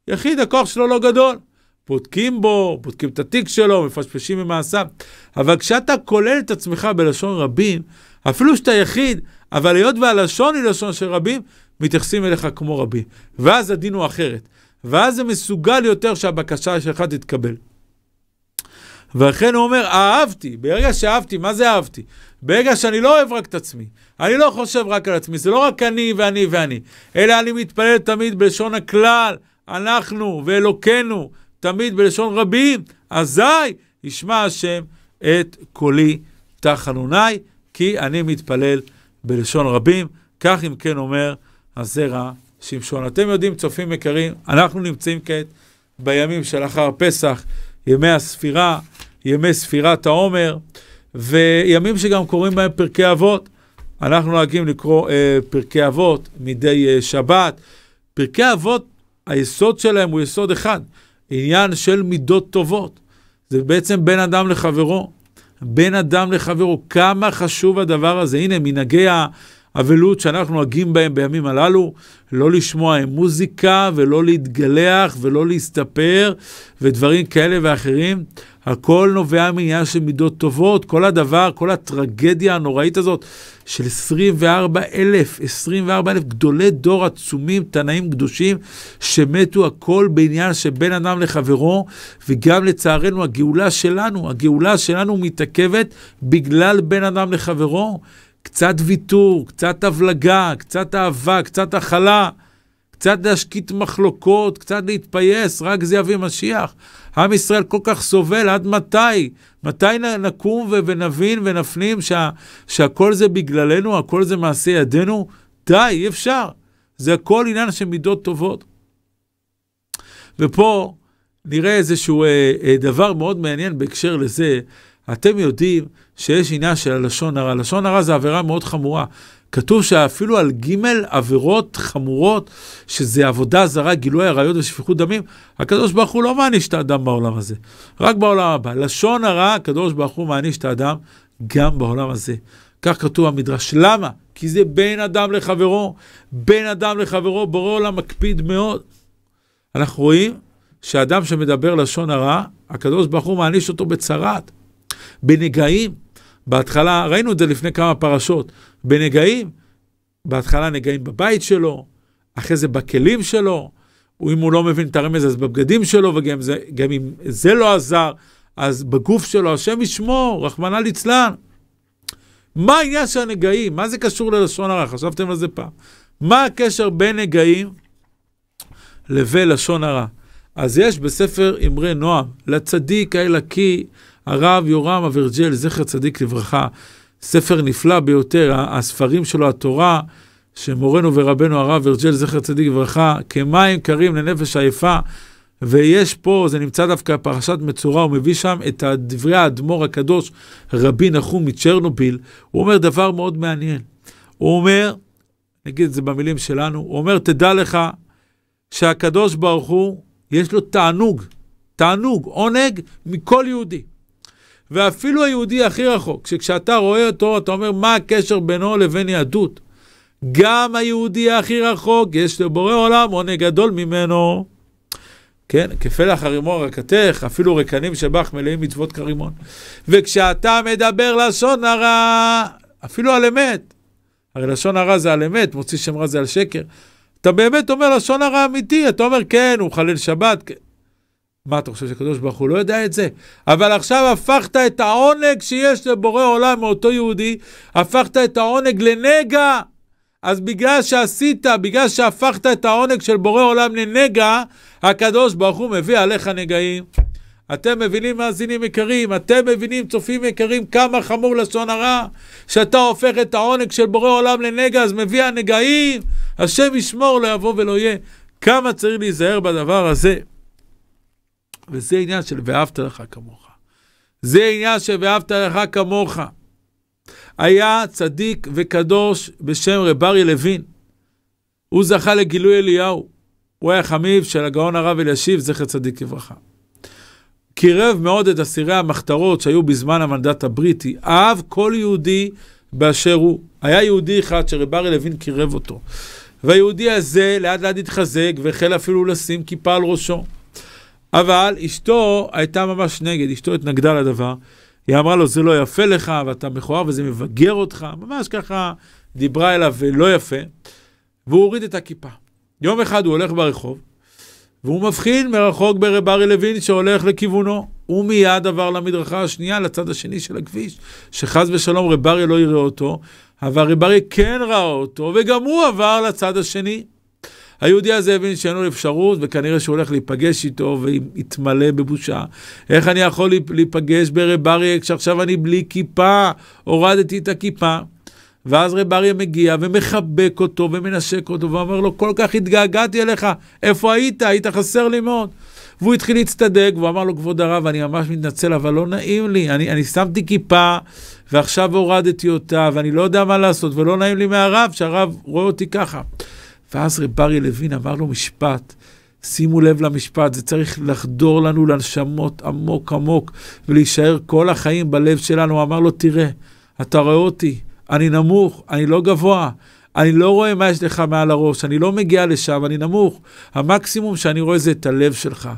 יחיד, הכוח שלו לא גדול. בודקים בו, בודקים את התיק שלו, מפשפשים ממעשיו. אבל כשאתה כולל את עצמך בלשון רבים, אפילו שאתה יחיד, אבל היות והלשון היא לשון של רבים, מתייחסים אליך כמו רבים. ואז הדין הוא אחרת. ואז זה מסוגל יותר שהבקשה שלך תתקבל. ואכן הוא אומר, אהבתי, ברגע שאהבתי, מה זה אהבתי? ברגע שאני לא אוהב רק את עצמי, אני לא חושב רק על עצמי, זה לא רק אני ואני ואני, אלא אני מתפלל תמיד בלשון הכלל, אנחנו ואלוקינו, תמיד בלשון רבים, אזי ישמע השם את קולי תחנוני, כי אני מתפלל בלשון רבים, כך אם כן אומר הזרע שמשון. אתם יודעים, צופים יקרים, אנחנו נמצאים כעת בימים שלאחר פסח, ימי הספירה, ימי ספירת העומר, וימים שגם קוראים בהם פרקי אבות. אנחנו נוהגים לקרוא אה, פרקי אבות מדי אה, שבת. פרקי אבות, היסוד שלהם הוא יסוד אחד, עניין של מידות טובות. זה בעצם בין אדם לחברו. בין אדם לחברו, כמה חשוב הדבר הזה. הנה, מנהגי ה... אבלות שאנחנו נוהגים בהם בימים הללו, לא לשמוע מוזיקה ולא להתגלח ולא להסתפר ודברים כאלה ואחרים. הכל נובע מעניין של מידות טובות, כל הדבר, כל הטרגדיה הנוראית הזאת של 24 אלף, 24 אלף גדולי דור עצומים, תנאים קדושים, שמתו הכל בעניין שבין אדם לחברו, וגם לצערנו הגאולה שלנו, הגאולה שלנו מתעכבת בגלל בין אדם לחברו. קצת ויתור, קצת הבלגה, קצת אהבה, קצת הכלה, קצת להשקיט מחלוקות, קצת להתפייס, רק זה יביא משיח. עם ישראל כל כך סובל, עד מתי? מתי נקום ונבין ונפנים שה, שהכל זה בגללנו, הכל זה מעשה ידינו? די, אי אפשר. זה הכל עניין של מידות טובות. ופה נראה איזשהו אה, אה, דבר מאוד מעניין בהקשר לזה, אתם יודעים שיש עניין של לשון הרע. לשון הרע זה עבירה מאוד חמורה. כתוב שאפילו על ג' עבירות חמורות, שזה עבודה זרה, גילוי עריות ושפיכות דמים, הקדוש ברוך הוא לא מעניש את האדם בעולם הזה, רק בעולם הבא. לשון הרע, הקדוש ברוך הוא מעניש את האדם גם בעולם הזה. כך כתוב המדרש. למה? כי זה בין אדם לחברו. בין אדם לחברו, בורא עולם מקפיד מאוד. אנחנו רואים שאדם שמדבר לשון הרע, הקדוש ברוך הוא מעניש אותו בצרת. בנגעים, בהתחלה, ראינו את זה לפני כמה פרשות, בנגעים, בהתחלה נגעים בבית שלו, אחרי זה בכלים שלו, אם הוא לא מבין את הרמז אז בבגדים שלו, וגם זה, אם זה לא עזר, אז בגוף שלו, השם ישמור, רחמנא ליצלן. מה העניין של הנגעים? מה זה קשור ללשון הרע? חשבתם על זה פעם. מה הקשר בין נגעים לבין לשון הרע? אז יש בספר אמרי נועם, לצדיק האלקי הרב יורם אברג'ל, זכר צדיק לברכה, ספר נפלא ביותר, הספרים שלו, התורה, שמורנו ורבנו הרב אברג'ל, זכר צדיק לברכה, כמים קרים לנפש עייפה. ויש פה, זה נמצא דווקא פרשת מצורע, הוא מביא שם את דברי האדמו"ר הקדוש, רבי נחום מצ'רנוביל, הוא אומר דבר מאוד מעניין. הוא אומר, נגיד את זה במילים שלנו, הוא אומר, תדע לך שהקדוש ברוך הוא, יש לו תענוג, תענוג, עונג מכל יהודי. ואפילו היהודי הכי רחוק, שכשאתה רואה אותו, אתה אומר, מה הקשר בינו לבין יהדות? גם היהודי הכי רחוק, יש לבורא עולם עונג גדול ממנו. כן, כפלח הרימון רקתך, אפילו רקנים שבך מלאים מצוות כרימון. וכשאתה מדבר לשון הרע, אפילו על אמת, הרי לשון הרע זה על אמת, מוציא שם רע זה על שקר. אתה באמת אומר לשון הרע אמיתי, אתה אומר, כן, הוא חלל שבת, כן. מה, אתה חושב שקדוש ברוך הוא לא יודע את זה? אבל עכשיו הפכת את העונג שיש לבורא עולם מאותו יהודי, הפכת את העונג לנגע. אז בגלל שעשית, בגלל שהפכת את העונג של בורא עולם לנגע, הקדוש ברוך הוא מביא עליך נגעים. אתם מבינים, מאזינים יקרים, אתם מבינים, צופים יקרים, כמה חמור לשון הרע, שאתה הופך את העונג של בורא עולם לנגע, אז מביא הנגעים, השם ישמור לא יבוא ולא יהיה. כמה צריך להיזהר בדבר הזה. וזה עניין של ואהבת לך כמוך. זה עניין של ואהבת לך כמוך. היה צדיק וקדוש בשם רב אריה לוין. הוא זכה לגילוי אליהו. הוא היה חמיב של הגאון הרב אלישיב, זכר צדיק לברכה. קירב מאוד את אסירי המחתרות שהיו בזמן המנדט הבריטי. אהב כל יהודי באשר הוא. היה יהודי אחד שרב אריה לוין קירב אותו. והיהודי הזה לאט לאט התחזק והחל אפילו לשים כיפה על ראשו. אבל אשתו הייתה ממש נגד, אשתו התנגדה לדבר. היא אמרה לו, זה לא יפה לך, ואתה מכוער וזה מבגר אותך, ממש ככה דיברה אליו ולא יפה, והוא הוריד את הכיפה. יום אחד הוא הולך ברחוב, והוא מבחין מרחוק ברב ארי לוין שהולך לכיוונו. הוא מיד עבר למדרכה השנייה, לצד השני של הכביש, שחס ושלום רב ארי לא יראה אותו, אבל רב ארי כן ראה אותו, וגם הוא עבר לצד השני. היהודי הזה הבין שאין לו אפשרות, וכנראה שהוא הולך להיפגש איתו ויתמלא בבושה. איך אני יכול להיפגש ברב אריה כשעכשיו אני בלי כיפה, הורדתי את הכיפה? ואז רב אריה מגיע ומחבק אותו ומנשק אותו ואומר לו, כל כך התגעגעתי אליך, איפה היית? היית חסר לי מאוד. והוא התחיל להצטדק, והוא אמר לו, כבוד הרב, אני ממש מתנצל, אבל לא נעים לי, אני, אני שמתי כיפה, ועכשיו הורדתי אותה, ואני לא יודע מה לעשות, ולא נעים לי מהרב, שהרב רואה אותי ככה. ואז רב אריה לוין אמר לו משפט, שימו לב למשפט, זה צריך לחדור לנו לנשמות עמוק עמוק ולהישאר כל החיים בלב שלנו. הוא אמר לו, תראה, אתה רואה אותי, אני נמוך, אני לא גבוה, אני לא רואה מה יש לך מעל הראש, אני לא מגיע לשם, אני נמוך. המקסימום שאני רואה זה את הלב שלך.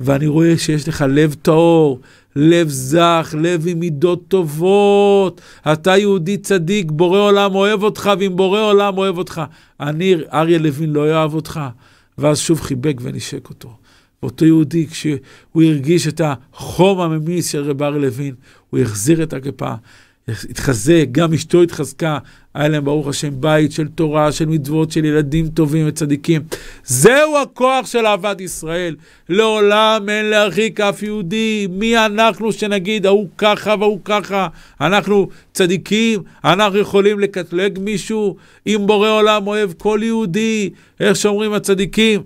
ואני רואה שיש לך לב טהור, לב זך, לב עם מידות טובות. אתה יהודי צדיק, בורא עולם אוהב אותך, ואם בורא עולם אוהב אותך, אני, אריה לוין, לא אוהב אותך. ואז שוב חיבק ונשק אותו. אותו יהודי, כשהוא הרגיש את החום הממיס של רב אריה לוין, הוא החזיר את הכיפה, התחזק, גם אשתו התחזקה, היה להם, ברוך השם, בית של תורה, של מצוות, של ילדים טובים וצדיקים. זהו הכוח של אהבת ישראל. לעולם אין להרחיק אף יהודי. מי אנחנו שנגיד, ההוא ככה והוא ככה? אנחנו צדיקים? אנחנו יכולים לקטלג מישהו? אם בורא עולם אוהב כל יהודי, איך שאומרים הצדיקים?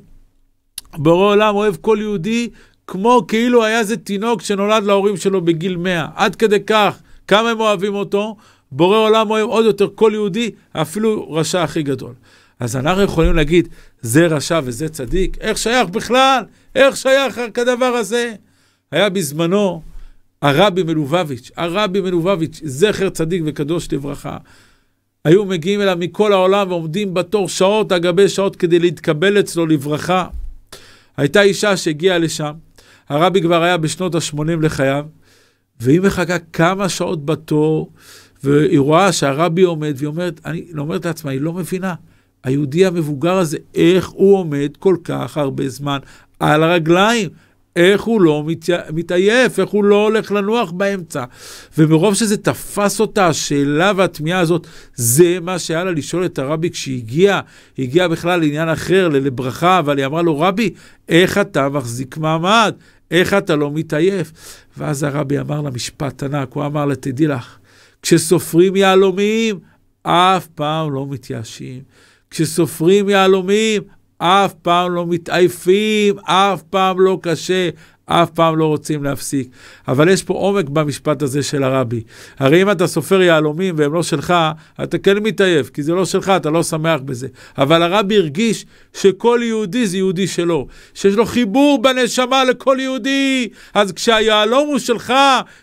בורא עולם אוהב כל יהודי, כמו כאילו היה זה תינוק שנולד להורים שלו בגיל 100. עד כדי כך, כמה הם אוהבים אותו? בורא עולם אוהב עוד יותר כל יהודי, אפילו רשע הכי גדול. אז אנחנו יכולים להגיד, זה רשע וזה צדיק? איך שייך בכלל? איך שייך כדבר הזה? היה בזמנו הרבי מלובביץ', הרבי מלובביץ', זכר צדיק וקדוש לברכה. היו מגיעים אליו מכל העולם ועומדים בתור שעות על גבי שעות כדי להתקבל אצלו לברכה. הייתה אישה שהגיעה לשם, הרבי כבר היה בשנות ה-80 לחייו, והיא מחכה כמה שעות בתור, והיא רואה שהרבי עומד, והיא אומרת, אני אומרת לעצמה, היא לא מבינה. היהודי המבוגר הזה, איך הוא עומד כל כך הרבה זמן על הרגליים? איך הוא לא מת... מתעייף, איך הוא לא הולך לנוח באמצע. ומרוב שזה תפס אותה, השאלה והתמיהה הזאת, זה מה שהיה לה לשאול את הרבי כשהגיע, הגיע בכלל לעניין אחר, לברכה, אבל היא אמרה לו, רבי, איך אתה מחזיק מעמד? איך אתה לא מתעייף? ואז הרבי אמר לה משפט ענק, הוא אמר לה, תדעי לך, כשסופרים יהלומים, אף פעם לא מתייאשים. כשסופרים יהלומים, אף פעם לא מתעייפים, אף פעם לא קשה, אף פעם לא רוצים להפסיק. אבל יש פה עומק במשפט הזה של הרבי. הרי אם אתה סופר יהלומים והם לא שלך, אתה כן מתעייף, כי זה לא שלך, אתה לא שמח בזה. אבל הרבי הרגיש שכל יהודי זה יהודי שלו, שיש לו חיבור בנשמה לכל יהודי. אז כשהיהלום הוא שלך,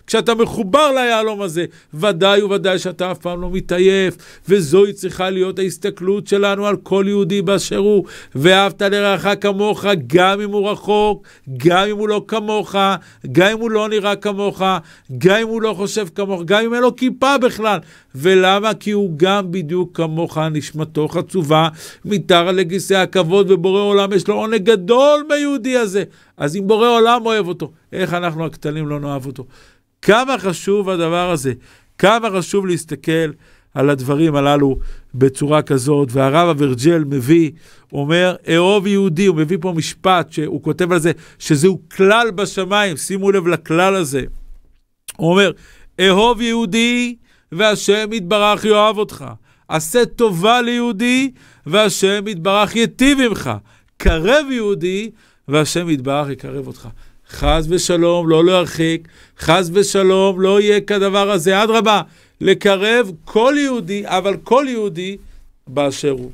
כשאתה מחובר ליהלום הזה, ודאי וודאי שאתה אף פעם לא מתעייף, וזוהי צריכה להיות ההסתכלות שלנו על כל יהודי באשר הוא. ואהבת לרעך כמוך, גם אם הוא רחוק, גם אם הוא לא קרוב. כמוך, גם אם הוא לא נראה כמוך, גם אם הוא לא חושב כמוך, גם אם אין לו כיפה בכלל. ולמה? כי הוא גם בדיוק כמוך, נשמתו חצובה, מתארה לגיסי הכבוד, ובורא עולם יש לו עונג גדול ביהודי הזה. אז אם בורא עולם אוהב אותו, איך אנחנו הקטנים לא נאהב אותו? כמה חשוב הדבר הזה, כמה חשוב להסתכל. על הדברים הללו בצורה כזאת, והרב אברג'ל מביא, אומר, אהוב יהודי, הוא מביא פה משפט שהוא כותב על זה, שזהו כלל בשמיים, שימו לב לכלל הזה. הוא אומר, אהוב יהודי והשם יתברך יאהב אותך. עשה טובה ליהודי והשם יתברך ייטיב עמך. קרב יהודי והשם יתברך יקרב אותך. חס ושלום, לא להרחיק, חס ושלום, לא יהיה כדבר הזה. אדרבה, לקרב כל יהודי, אבל כל יהודי באשר הוא.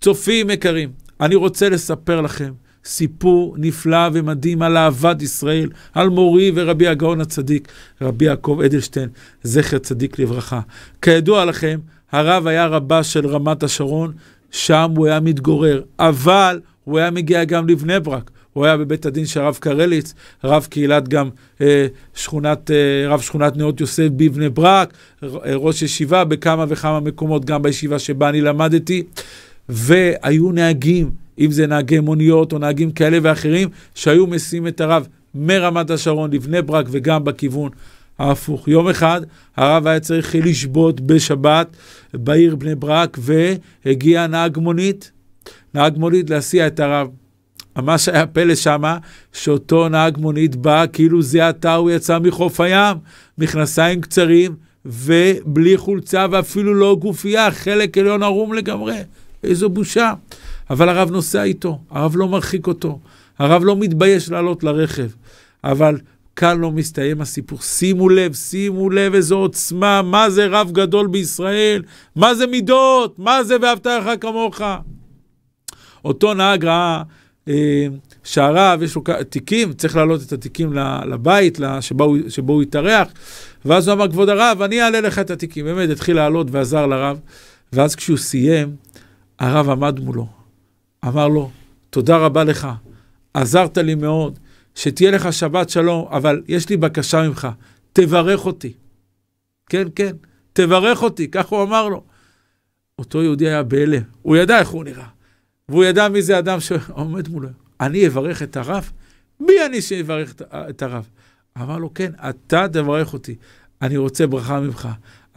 צופים יקרים, אני רוצה לספר לכם סיפור נפלא ומדהים על אהבת ישראל, על מורי ורבי הגאון הצדיק, רבי יעקב אדלשטיין, זכר צדיק לברכה. כידוע לכם, הרב היה רבה של רמת השרון, שם הוא היה מתגורר, אבל הוא היה מגיע גם לבני ברק. הוא היה בבית הדין של הרב קרליץ, רב קהילת גם אה, שכונת, אה, רב שכונת נאות יוסף בבני ברק, אה, ראש ישיבה בכמה וכמה מקומות, גם בישיבה שבה אני למדתי, והיו נהגים, אם זה נהגי מוניות או נהגים כאלה ואחרים, שהיו מסיעים את הרב מרמת השרון לבני ברק וגם בכיוון ההפוך. יום אחד הרב היה צריך לשבות בשבת בעיר בני ברק, והגיע נהג מונית, נהג מונית להסיע את הרב. ממש היה פלא שמה, שאותו נהג מונית בא, כאילו זה עתה הוא יצא מחוף הים, מכנסיים קצרים ובלי חולצה ואפילו לא גופייה, חלק עליון ערום לגמרי. איזו בושה. אבל הרב נוסע איתו, הרב לא מרחיק אותו, הרב לא מתבייש לעלות לרכב. אבל כאן לא מסתיים הסיפור. שימו לב, שימו לב איזו עוצמה, מה זה רב גדול בישראל, מה זה מידות, מה זה ואהבת לך כמוך. אותו נהג ראה אה, שהרב, יש לו תיקים, צריך להעלות את התיקים לבית שבו שבו הוא התארח. ואז הוא אמר, כבוד הרב, אני אעלה לך את התיקים. באמת, התחיל לעלות ועזר לרב. ואז כשהוא סיים, הרב עמד מולו. אמר לו, תודה רבה לך, עזרת לי מאוד, שתהיה לך שבת שלום, אבל יש לי בקשה ממך, תברך אותי. כן, כן, תברך אותי, כך הוא אמר לו. אותו יהודי היה בהלם, הוא ידע איך הוא נראה. והוא ידע מי זה אדם שעומד מולו. אני אברך את הרב? מי אני שיברך את הרב? אמר לו, כן, אתה תברך אותי. אני רוצה ברכה ממך.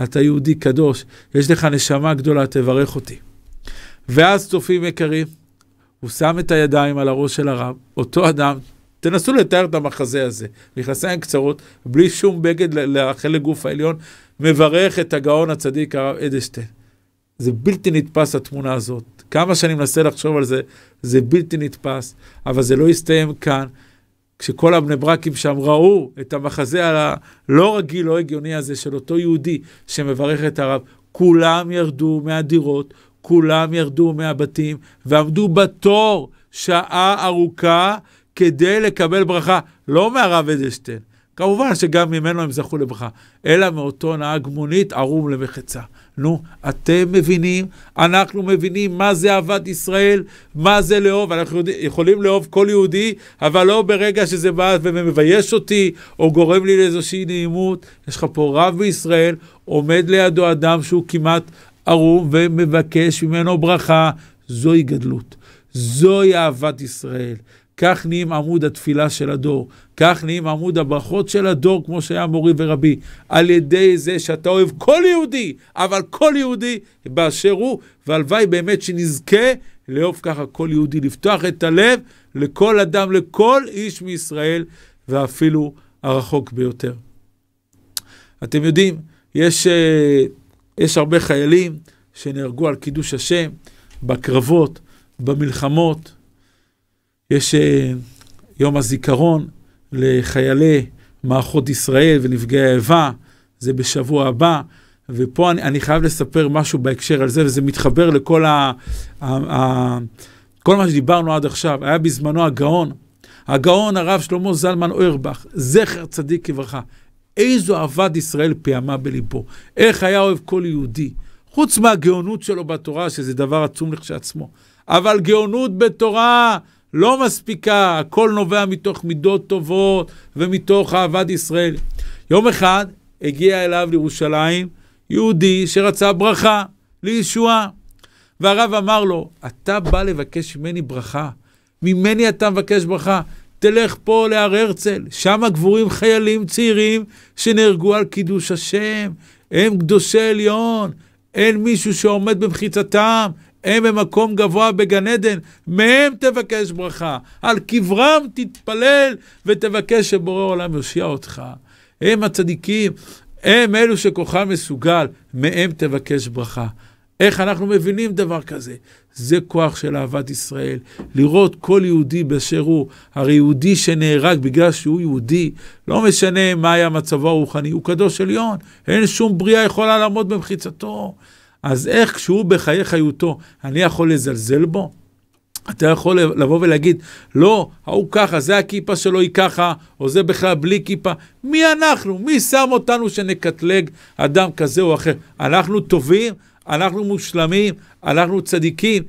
אתה יהודי קדוש, יש לך נשמה גדולה, תברך אותי. ואז צופים יקרים, הוא שם את הידיים על הראש של הרב, אותו אדם, תנסו לתאר את המחזה הזה, נכנסיים קצרות, בלי שום בגד לחלק גוף העליון, מברך את הגאון הצדיק הרב אדלשטיין. זה בלתי נתפס התמונה הזאת. כמה שאני מנסה לחשוב על זה, זה בלתי נתפס, אבל זה לא יסתיים כאן. כשכל הבני ברקים שם ראו את המחזה הלא לא רגיל, לא הגיוני הזה של אותו יהודי שמברך את הרב, כולם ירדו מהדירות, כולם ירדו מהבתים ועמדו בתור שעה ארוכה כדי לקבל ברכה, לא מהרב אדלשטיין, כמובן שגם ממנו הם זכו לברכה, אלא מאותו נהג מונית ערום למחצה. נו, אתם מבינים? אנחנו מבינים מה זה אהבת ישראל, מה זה לאהוב. אנחנו יכולים לאהוב כל יהודי, אבל לא ברגע שזה בא ומבייש אותי, או גורם לי לאיזושהי נעימות. יש לך פה רב בישראל, עומד לידו אדם שהוא כמעט ערום ומבקש ממנו ברכה. זוהי גדלות. זוהי אהבת ישראל. כך נהיים עמוד התפילה של הדור, כך נהיים עמוד הברכות של הדור, כמו שהיה מורי ורבי, על ידי זה שאתה אוהב כל יהודי, אבל כל יהודי באשר הוא, והלוואי באמת שנזכה לאהוב ככה כל יהודי, לפתוח את הלב לכל אדם, לכל איש מישראל, ואפילו הרחוק ביותר. אתם יודעים, יש, אה, יש הרבה חיילים שנהרגו על קידוש השם, בקרבות, במלחמות, יש uh, יום הזיכרון לחיילי מערכות ישראל ונפגעי האיבה, זה בשבוע הבא. ופה אני, אני חייב לספר משהו בהקשר על זה, וזה מתחבר לכל ה, ה, ה, ה, כל מה שדיברנו עד עכשיו. היה בזמנו הגאון, הגאון הרב שלמה זלמן אוירבך, זכר צדיק כברכה. איזו אהבת ישראל פעמה בליבו, איך היה אוהב כל יהודי, חוץ מהגאונות שלו בתורה, שזה דבר עצום לכשעצמו, אבל גאונות בתורה לא מספיקה, הכל נובע מתוך מידות טובות ומתוך אהבת ישראל. יום אחד הגיע אליו לירושלים יהודי שרצה ברכה לישועה. והרב אמר לו, אתה בא לבקש ממני ברכה, ממני אתה מבקש ברכה. תלך פה להר הרצל, שם גבורים חיילים צעירים שנהרגו על קידוש השם, הם קדושי עליון, אין מישהו שעומד במחיצתם, הם במקום גבוה בגן עדן, מהם תבקש ברכה. על קברם תתפלל ותבקש שבורא עולם יושיע אותך. הם הצדיקים, הם אלו שכוחם מסוגל, מהם תבקש ברכה. איך אנחנו מבינים דבר כזה? זה כוח של אהבת ישראל, לראות כל יהודי באשר הוא. הרי יהודי שנהרג בגלל שהוא יהודי, לא משנה מה היה מצבו הרוחני, הוא קדוש עליון, אין שום בריאה יכולה לעמוד במחיצתו. אז איך כשהוא בחיי חיותו, אני יכול לזלזל בו? אתה יכול לבוא ולהגיד, לא, ההוא ככה, זה הכיפה שלו היא ככה, או זה בכלל בלי כיפה. מי אנחנו? מי שם אותנו שנקטלג אדם כזה או אחר? אנחנו טובים, אנחנו מושלמים, אנחנו צדיקים.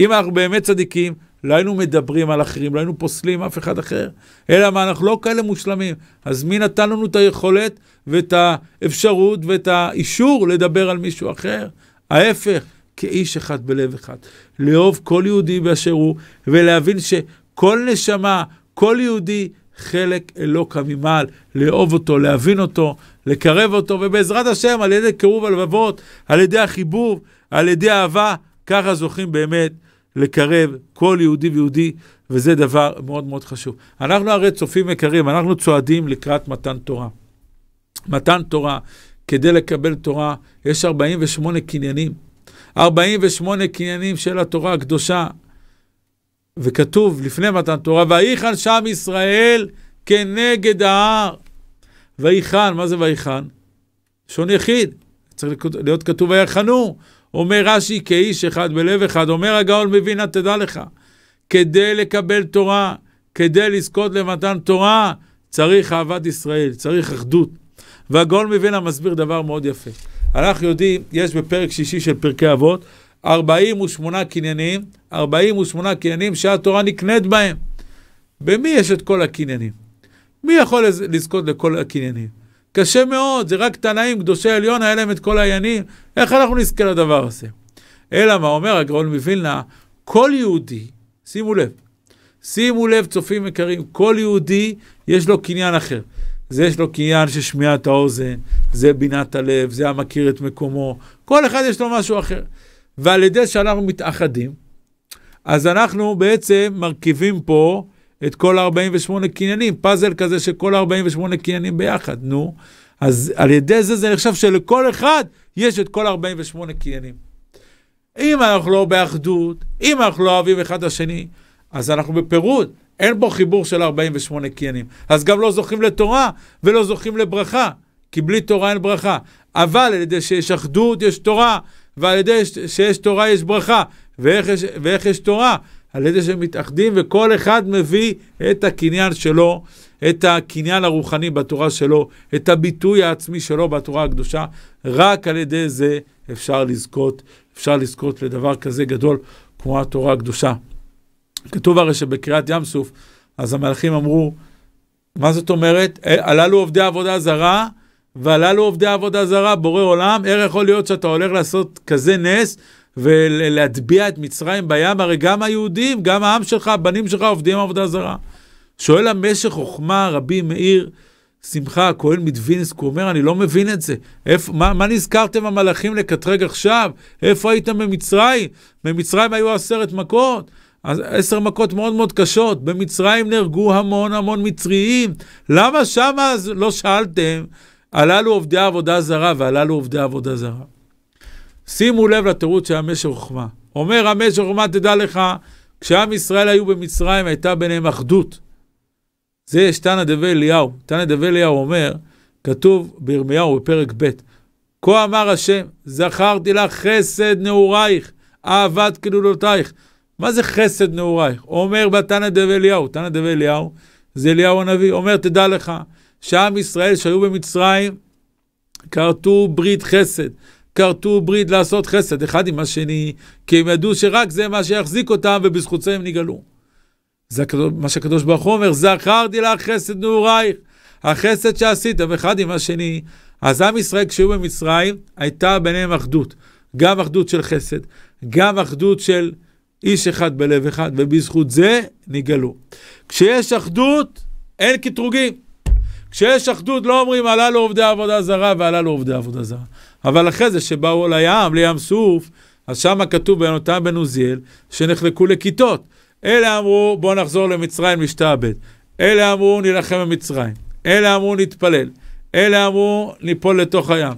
אם אנחנו באמת צדיקים, לא היינו מדברים על אחרים, לא היינו פוסלים אף אחד אחר. אלא מה, אנחנו לא כאלה מושלמים. אז מי נתן לנו את היכולת ואת האפשרות ואת האישור לדבר על מישהו אחר? ההפך, כאיש אחד בלב אחד. לאהוב כל יהודי באשר הוא, ולהבין שכל נשמה, כל יהודי, חלק אלוקא ממעל, לאהוב אותו, להבין אותו, לקרב אותו, ובעזרת השם, על ידי קירוב הלבבות, על ידי החיבור, על ידי אהבה, ככה זוכים באמת לקרב כל יהודי ויהודי, וזה דבר מאוד מאוד חשוב. אנחנו הרי צופים יקרים, אנחנו צועדים לקראת מתן תורה. מתן תורה כדי לקבל תורה, יש 48 קניינים. 48 קניינים של התורה הקדושה. וכתוב לפני מתן תורה, ויחן שם ישראל כנגד ההר. ויחן, מה זה ויחן? שון יחיד. צריך להיות כתוב ויחנו. אומר רש"י, כאיש אחד בלב אחד. אומר הגאון מבינה, תדע לך, כדי לקבל תורה, כדי לזכות למתן תורה, צריך אהבת ישראל, צריך אחדות. והגאון מווילנה מסביר דבר מאוד יפה. אנחנו יודעים, יש בפרק שישי של פרקי אבות, 48 קניינים, 48 קניינים שהתורה נקנית בהם. במי יש את כל הקניינים? מי יכול לזכות לכל הקניינים? קשה מאוד, זה רק תנאים, קדושי עליון, היה להם את כל העניינים. איך אנחנו נזכה לדבר הזה? אלא מה אומר הגאון מווילנה, כל יהודי, שימו לב, שימו לב, צופים יקרים, כל יהודי יש לו קניין אחר. זה יש לו קניין של שמיעת האוזן, זה בינת הלב, זה המכיר את מקומו, כל אחד יש לו משהו אחר. ועל ידי שאנחנו מתאחדים, אז אנחנו בעצם מרכיבים פה את כל 48 קניינים, פאזל כזה של כל 48 קניינים ביחד, נו. אז על ידי זה זה נחשב שלכל אחד יש את כל 48 קניינים. אם אנחנו לא באחדות, אם אנחנו לא אוהבים אחד את השני, אז אנחנו בפירוד. אין בו חיבור של 48 קיינים. אז גם לא זוכים לתורה ולא זוכים לברכה, כי בלי תורה אין ברכה. אבל על ידי שיש אחדות יש תורה, ועל ידי שיש תורה יש ברכה. ואיך יש, ואיך יש תורה? על ידי שהם מתאחדים, וכל אחד מביא את הקניין שלו, את הקניין הרוחני בתורה שלו, את הביטוי העצמי שלו בתורה הקדושה. רק על ידי זה אפשר לזכות, אפשר לזכות לדבר כזה גדול כמו התורה הקדושה. כתוב הרי שבקריאת ים סוף, אז המלאכים אמרו, מה זאת אומרת? אה, הללו עובדי עבודה זרה, והללו עובדי עבודה זרה, בורא עולם, איך יכול להיות שאתה הולך לעשות כזה נס ולהטביע את מצרים בים? הרי גם היהודים, גם העם שלך, הבנים שלך עובדים עבודה זרה. שואל המשך חוכמה, רבי מאיר, שמחה, הכהן מדווינסק, הוא אומר, אני לא מבין את זה. איפה, מה, מה נזכרתם המלאכים לקטרג עכשיו? איפה הייתם במצרים? במצרים היו עשרת מכות. אז עשר מכות מאוד מאוד קשות. במצרים נהרגו המון המון מצריים. למה שם אז לא שאלתם, הללו עובדי עבודה זרה והללו עובדי עבודה זרה? שימו לב לתירוץ של המשך חוכמה. אומר המשך חוכמה, תדע לך, כשעם ישראל היו במצרים הייתה ביניהם אחדות. זה יש תנא דבי אליהו. תנא דבי אליהו אומר, כתוב בירמיהו בפרק ב', כה אמר השם, זכרתי לך חסד נעורייך, אהבת כדודותייך. מה זה חסד נעורי? אומר בתנא דבליהו, תנא דבליהו זה אליהו הנביא, אומר, תדע לך, שעם ישראל שהיו במצרים, כרתו ברית חסד, כרתו ברית לעשות חסד אחד עם השני, כי הם ידעו שרק זה מה שיחזיק אותם, ובזכות זה הם נגאלו. זה מה שהקדוש ברוך הוא אומר, זכרתי לך חסד נעורייך, החסד שעשיתם אחד עם השני. אז עם ישראל כשהיו במצרים, הייתה ביניהם אחדות. גם אחדות של חסד, גם אחדות של איש אחד בלב אחד, ובזכות זה נגאלו. כשיש אחדות, אין קטרוגים. כשיש אחדות, לא אומרים, עלה לו עובדי עבודה זרה ועלה לו עובדי עבודה זרה. אבל אחרי זה, שבאו לים, לים סוף, אז שם כתוב ביונתן בן עוזיאל, שנחלקו לכיתות. אלה אמרו, בואו נחזור למצרים, נשתעבד. אלה אמרו, נילחם במצרים. אלה אמרו, נתפלל. אלה אמרו, ניפול לתוך הים.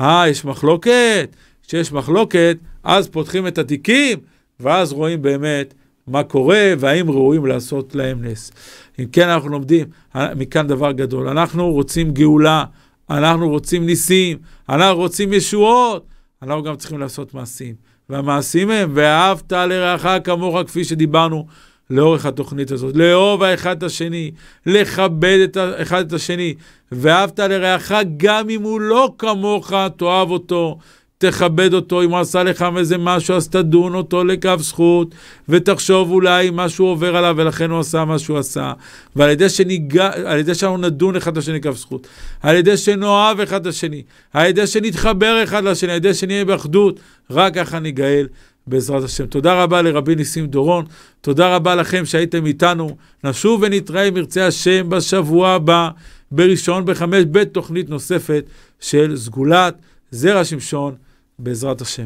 אה, יש מחלוקת? כשיש מחלוקת, אז פותחים את התיקים, ואז רואים באמת מה קורה והאם ראויים לעשות להם נס. אם כן, אנחנו לומדים אה, מכאן דבר גדול. אנחנו רוצים גאולה, אנחנו רוצים ניסים, אנחנו רוצים ישועות, אנחנו גם צריכים לעשות מעשים. והמעשים הם, ואהבת לרעך כמוך, כפי שדיברנו לאורך התוכנית הזאת. לאהוב האחד את השני, לכבד את האחד את השני, ואהבת לרעך גם אם הוא לא כמוך, תאהב אותו. תכבד אותו, אם הוא עשה לך איזה משהו, אז תדון אותו לקו זכות, ותחשוב אולי מה שהוא עובר עליו, ולכן הוא עשה מה שהוא עשה. ועל ידי, שניגע, על ידי שאנחנו נדון אחד לשני כף זכות, על ידי שנאהב אחד לשני, על ידי שנתחבר אחד לשני, על ידי שנהיה באחדות, רק ככה ניגאל. בעזרת השם. תודה רבה לרבי ניסים דורון, תודה רבה לכם שהייתם איתנו. נשוב ונתראה אם ירצה השם בשבוע הבא, בראשון בחמש, בתוכנית נוספת של סגולת זרע שמשון. בעזרת השם.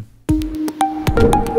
thank you